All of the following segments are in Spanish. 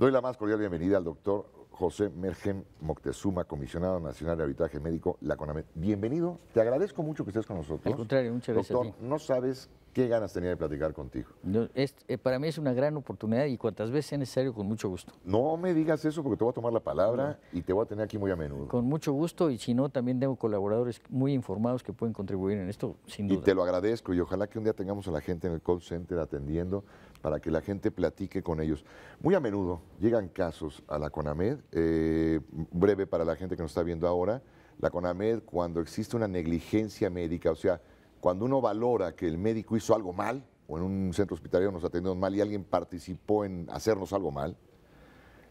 Doy la más cordial bienvenida al doctor José Mergen Moctezuma, comisionado nacional de arbitraje médico, la CONAMED. Bienvenido, te agradezco mucho que estés con nosotros. Al contrario, muchas gracias. no sabes Qué ganas tenía de platicar contigo. Eh, para mí es una gran oportunidad y cuantas veces sea necesario, con mucho gusto. No me digas eso porque te voy a tomar la palabra y te voy a tener aquí muy a menudo. Con mucho gusto y si no, también tengo colaboradores muy informados que pueden contribuir en esto, sin duda. Y te lo agradezco y ojalá que un día tengamos a la gente en el call center atendiendo para que la gente platique con ellos. Muy a menudo llegan casos a la CONAMED, eh, breve para la gente que nos está viendo ahora, la CONAMED cuando existe una negligencia médica, o sea, cuando uno valora que el médico hizo algo mal, o en un centro hospitalario nos atendieron mal y alguien participó en hacernos algo mal,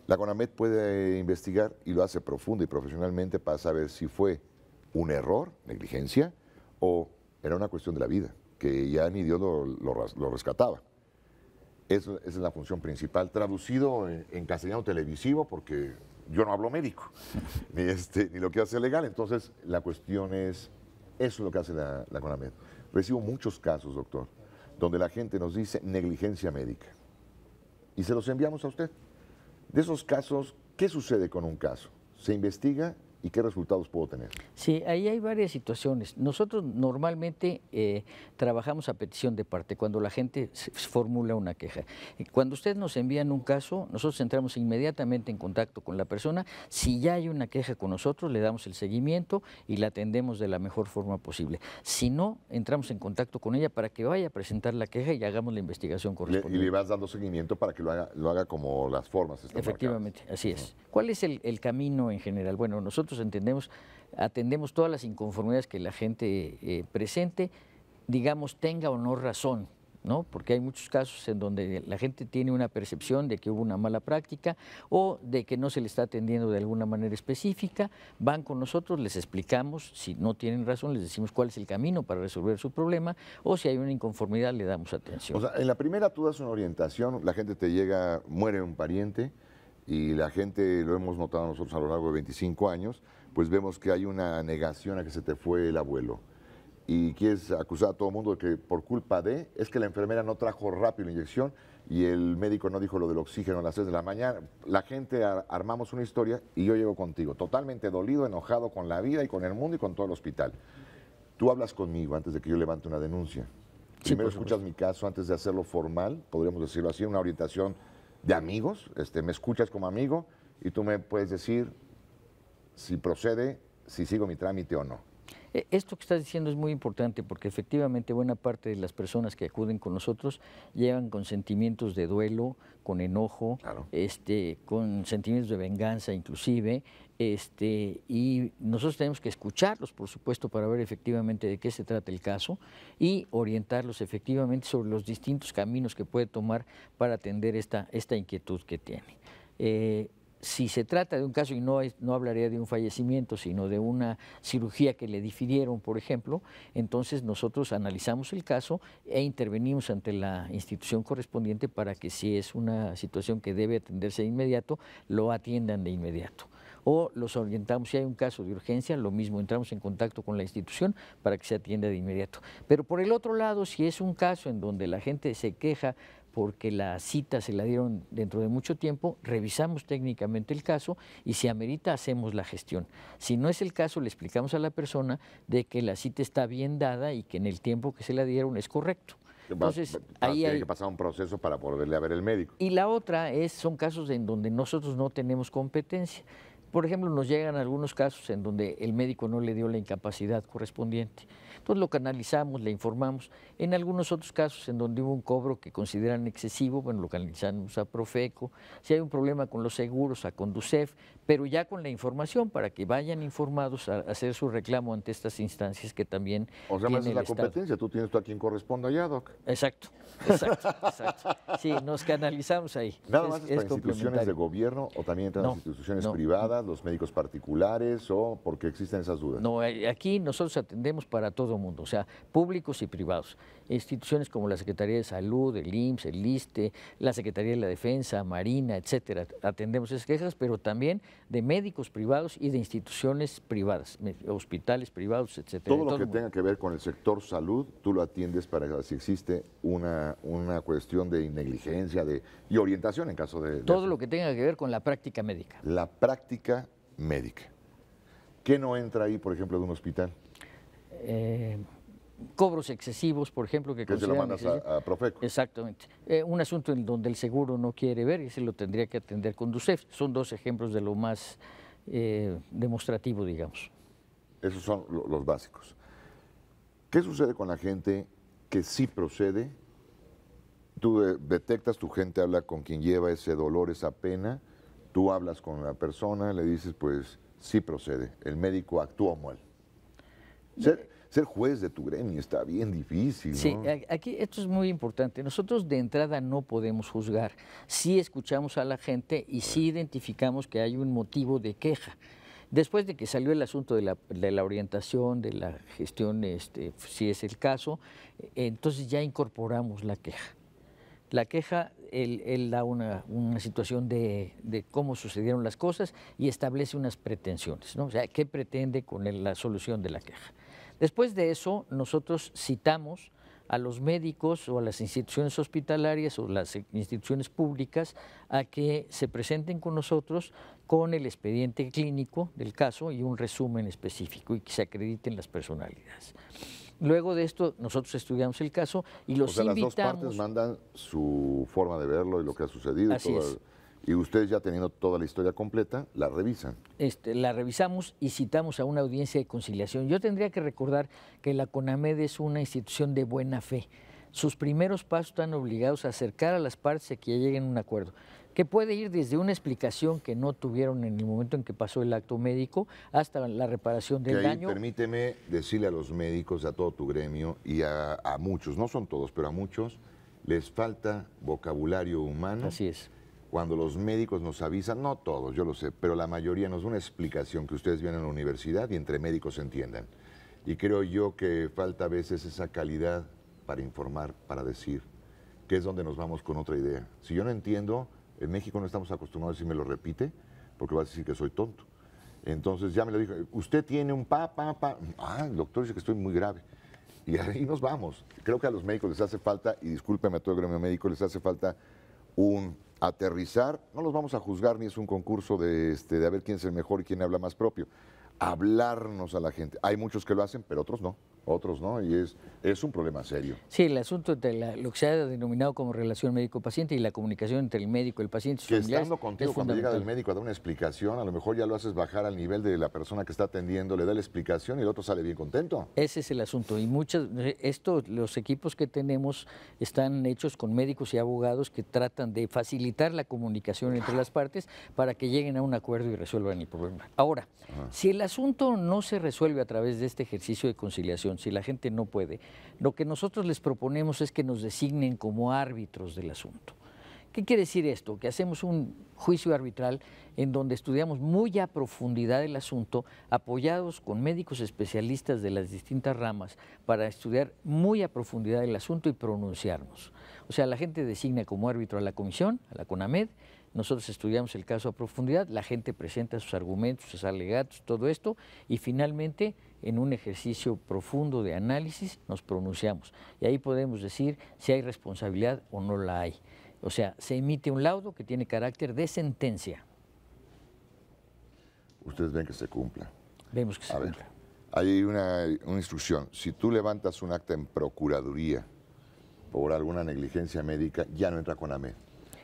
la CONAMED puede investigar y lo hace profundo y profesionalmente para saber si fue un error, negligencia, o era una cuestión de la vida, que ya ni Dios lo, rescataba. esa es la función principal, traducido en, castellano televisivo, porque yo no hablo médico, ni, este, ni lo que hace legal. Entonces, la cuestión es eso es lo que hace la, CONAMED. Recibo muchos casos, doctor, donde la gente nos dice negligencia médica. Y se los enviamos a usted. De esos casos, ¿qué sucede con un caso? Se investiga y qué resultados puedo tener? Sí, ahí hay varias situaciones. Nosotros normalmente eh, trabajamos a petición de parte, cuando la gente formula una queja. Cuando ustedes nos envían un caso, nosotros entramos inmediatamente en contacto con la persona. Si ya hay una queja con nosotros, le damos el seguimiento y la atendemos de la mejor forma posible. Si no, entramos en contacto con ella para que vaya a presentar la queja y hagamos la investigación correspondiente. y le vas dando seguimiento para que lo haga, lo haga como las formas están Efectivamente, así es. ¿Cuál es el camino en general? Bueno, nosotros nosotros entendemos, atendemos todas las inconformidades que la gente eh, presente, digamos, tenga o no razón. ¿No? Porque hay muchos casos en donde la gente tiene una percepción de que hubo una mala práctica o de que no se le está atendiendo de alguna manera específica, van con nosotros, les explicamos, si no tienen razón, les decimos cuál es el camino para resolver su problema o si hay una inconformidad le damos atención. en la primera tú das una orientación, la gente te llega, muere un pariente, y la gente, lo hemos notado nosotros a lo largo de 25 años, pues vemos que hay una negación a que se te fue el abuelo. Y quieres acusar a todo el mundo de que por culpa de, es que la enfermera no trajo rápido la inyección y el médico no dijo lo del oxígeno a las 3 de la mañana. La gente armamos una historia y yo llego contigo, totalmente dolido, enojado con la vida y con el mundo y con todo el hospital. Tú hablas conmigo antes de que yo levante una denuncia. Primero escuchas mi caso antes de hacerlo formal, podríamos decirlo así, una orientación de amigos, este, me escuchas como amigo y tú me puedes decir si procede, si sigo mi trámite o no. E-, esto que estás diciendo es muy importante porque efectivamente buena parte de las personas que acuden con nosotros llevan con sentimientos de duelo, con enojo, este, con sentimientos de venganza inclusive, este, y nosotros tenemos que escucharlos, por supuesto, para ver efectivamente de qué se trata el caso y orientarlos efectivamente sobre los distintos caminos que puede tomar para atender esta, esta inquietud que tiene. Eh, si se trata de un caso, y no, no hablaría de un fallecimiento, sino de una cirugía que le difirieron, por ejemplo, entonces nosotros analizamos el caso e intervenimos ante la institución correspondiente para que si es una situación que debe atenderse de inmediato, lo atiendan de inmediato. O los orientamos, si hay un caso de urgencia, lo mismo, entramos en contacto con la institución para que se atienda de inmediato. Pero por el otro lado, si es un caso en donde la gente se queja porque la cita se la dieron dentro de mucho tiempo, revisamos técnicamente el caso y si amerita hacemos la gestión. Si no es el caso, le explicamos a la persona de que la cita está bien dada y que en el tiempo que se la dieron es correcto. Entonces, ahí hay... que pasar un proceso para volverle a ver el médico. Y la otra es, son casos en donde nosotros no tenemos competencia. Por ejemplo, nos llegan algunos casos en donde el médico no le dio la incapacidad correspondiente. Entonces lo canalizamos, le informamos. En algunos otros casos en donde hubo un cobro que consideran excesivo, bueno, lo canalizamos a Profeco. Si hay un problema con los seguros, a Conducef, pero ya con la información para que vayan informados a hacer su reclamo ante estas instancias que también. O sea, más la competencia, tú tienes tú a quien corresponda allá, Doc. Exacto, exacto, exacto. Sí, nos canalizamos ahí. Nada más es instituciones de gobierno o también entran instituciones privadas los médicos particulares o porque existen esas dudas? No, eh, aquí nosotros atendemos para todo el mundo, o sea, públicos y privados. Instituciones como la Secretaría de Salud, el IMSS, el ISTE, la Secretaría de la Defensa, Marina, etcétera. Atendemos esas quejas, pero también de médicos privados y de instituciones privadas, hospitales privados, etcétera. Todo lo que tenga que ver con el sector salud, tú lo atiendes para si existe una, una cuestión de negligencia de, y orientación en caso de... Todo lo que tenga que ver con la práctica médica. La práctica médica. ¿Qué no entra ahí, por ejemplo, de un hospital? Eh, cobros excesivos, por ejemplo, que, que se lo mandas a, Profeco. Exactamente. Eh, un asunto en donde el seguro no quiere ver y se lo tendría que atender con DUCEF. Son dos ejemplos de lo más eh, demostrativo, digamos. Esos son los básicos. ¿Qué sucede con la gente que sí procede? Tú detectas, tu gente habla con quien lleva ese dolor, esa pena, Tú hablas con la persona, le dices, pues sí procede, el médico actúa mal. Ser, ser juez de tu gremio está bien difícil. Sí, aquí esto es muy importante. Nosotros de entrada no podemos juzgar. Sí escuchamos a la gente y sí identificamos que hay un motivo de queja. Después de que salió el asunto de la, de la orientación, de la gestión, este, si es el caso, eh, entonces ya incorporamos la queja la queja, él, da una, situación de, de, cómo sucedieron las cosas y establece unas pretensiones, ¿no? O sea, qué pretende con la solución de la queja. Después de eso, nosotros citamos a los médicos o a las instituciones hospitalarias o las instituciones públicas a que se presenten con nosotros con el expediente clínico del caso y un resumen específico y que se acrediten las personalidades. Luego de esto, nosotros estudiamos el caso y los o Las dos partes mandan su forma de verlo y lo que ha sucedido. Y ustedes ya teniendo toda la historia completa, la revisan. Este, la revisamos y citamos a una audiencia de conciliación. Yo tendría que recordar que la CONAMED es una institución de buena fe. Sus primeros pasos están obligados a acercar a las partes a que lleguen a un acuerdo que puede ir desde una explicación que no tuvieron en el momento en que pasó el acto médico hasta la reparación del que daño. Permíteme decirle a los médicos, a todo tu gremio y a, muchos, no son todos, pero a muchos, les falta vocabulario humano. Así es cuando los médicos nos avisan, no todos, yo lo sé, pero la mayoría nos da una explicación que ustedes vienen a la universidad y entre médicos se entiendan. Y creo yo que falta a veces esa calidad para informar, para decir, que es donde nos vamos con otra idea. Si yo no entiendo, en México no estamos acostumbrados, a decirme lo repite, porque va a decir que soy tonto. Entonces ya me lo dijo, usted tiene un pa, pa, pa. Ah, el doctor dice que estoy muy grave. Y ahí nos vamos. Creo que a los médicos les hace falta, y discúlpeme a todo el gremio médico, les hace falta un aterrizar. No los vamos a juzgar, ni es un concurso de este, a ver quién es el mejor y quién habla más propio. Hablarnos a la gente. Hay muchos que lo hacen, pero otros no otros no, y es, es un problema serio. Sí, el asunto de lo que se ha denominado como relación médico-paciente y la comunicación entre el médico y el paciente. Que estando contigo, cuando llega el médico a dar una explicación, a lo mejor ya lo haces bajar al nivel de la persona que está atendiendo, le da la explicación y el otro sale bien contento. Ese es el asunto, y muchos estos los equipos que tenemos están hechos con médicos y abogados que tratan de facilitar la comunicación entre las partes para que lleguen a un acuerdo y resuelvan el problema. Ahora, si el asunto no se resuelve a través de este ejercicio de conciliación, si la gente no puede, lo que nosotros les proponemos es que nos designen como árbitros del asunto. ¿Qué quiere decir esto? Que hacemos un juicio arbitral en donde estudiamos muy a profundidad el asunto, apoyados con médicos especialistas de las distintas ramas, para estudiar muy a profundidad el asunto y pronunciarnos. O sea, la gente designa como árbitro a la comisión, a la CONAMED, nosotros estudiamos el caso a profundidad, la gente presenta sus argumentos, sus alegatos, todo esto, y finalmente en un ejercicio profundo de análisis nos pronunciamos. Y ahí podemos decir si hay responsabilidad o no la hay. O sea, se emite un laudo que tiene carácter de sentencia. Ustedes ven que se cumpla. Vemos que se cumpla. hay una, instrucción. Si tú levantas un acta en Procuraduría por alguna negligencia médica, ya no entra con AMED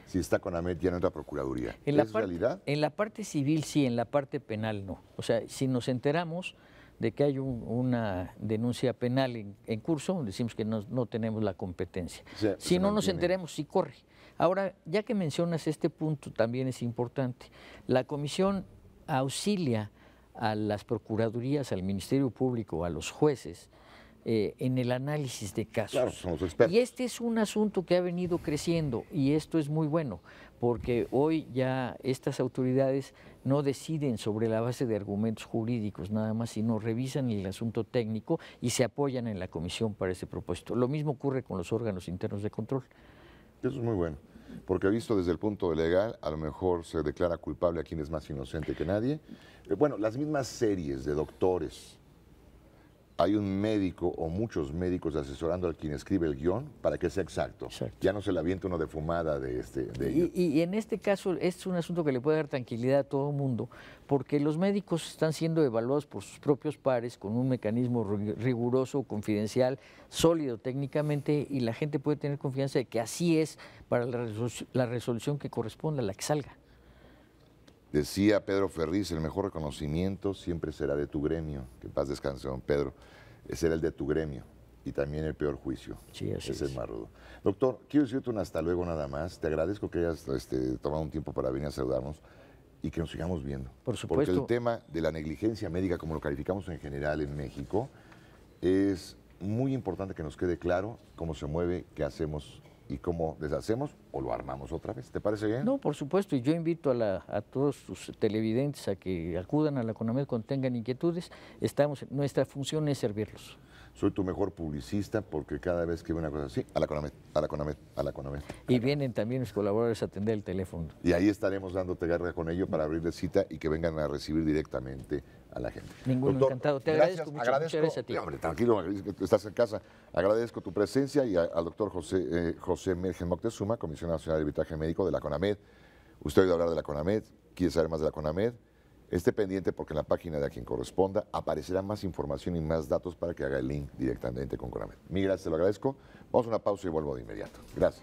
si está con AMET ya en otra procuraduría. En la ¿Es realidad? En la parte civil sí, en la parte penal no. O sea, si nos enteramos de que hay una denuncia penal en, curso, decimos que no, tenemos la competencia. si no nos enteremos, sí corre. Ahora, ya que mencionas este punto, también es importante. La comisión auxilia a las procuradurías, al Ministerio Público, a los jueces, eh, en el análisis de casos. Y este es un asunto que ha venido creciendo y esto es muy bueno, porque hoy ya estas autoridades no deciden sobre la base de argumentos jurídicos nada más, sino revisan el asunto técnico y se apoyan en la comisión para ese propósito. Lo mismo ocurre con los órganos internos de control. Eso es muy bueno, porque visto desde el punto legal, a lo mejor se declara culpable a quien es más inocente que nadie. Eh, bueno, las mismas series de doctores hay un médico o muchos médicos asesorando al quien escribe el guión para que sea exacto. Ya no se le avienta uno de fumada de este. y, y, en este caso es un asunto que le puede dar tranquilidad a todo mundo, porque los médicos están siendo evaluados por sus propios pares con un mecanismo riguroso, confidencial, sólido técnicamente, y la gente puede tener confianza de que así es para la, resolución, la resolución que corresponda, la que salga. Decía Pedro Ferriz, el mejor reconocimiento siempre será de tu gremio. Que paz descanse, don Pedro. Será el de tu gremio y también el peor juicio. Sí, es, el más rudo. Doctor, quiero decirte un hasta luego nada más. Te agradezco que hayas este, tomado un tiempo para venir a saludarnos y que nos sigamos viendo. Por supuesto. Porque el tema de la negligencia médica, como lo calificamos en general en México, es muy importante que nos quede claro cómo se mueve, qué hacemos y cómo deshacemos o lo armamos otra vez. ¿Te parece bien? No, por supuesto, y yo invito a, todos sus televidentes a que acudan a la Conamed cuando tengan inquietudes. Estamos, nuestra función es servirlos. Soy tu mejor publicista porque cada vez que veo una cosa así, a la Conamed, a la Conamed, a la Conamed. Y vienen también mis colaboradores a atender el teléfono. Y ahí estaremos dándote garra con ellos para abrirle cita y que vengan a recibir directamente a la gente. Ninguno, encantado. Te agradezco mucho. muchas gracias Hombre, tranquilo, estás en casa. Agradezco tu presencia y al doctor José, eh, José Mergen Moctezuma, Comisión Nacional de Arbitraje Médico de la CONAMED. Usted ha oído hablar de la CONAMED, quiere saber más de la CONAMED. Esté pendiente porque en la página de a quien corresponda aparecerá más información y más datos para que haga el link directamente con CONAMED. Mi gracias, te lo agradezco. Vamos a una pausa y vuelvo de inmediato. gracias.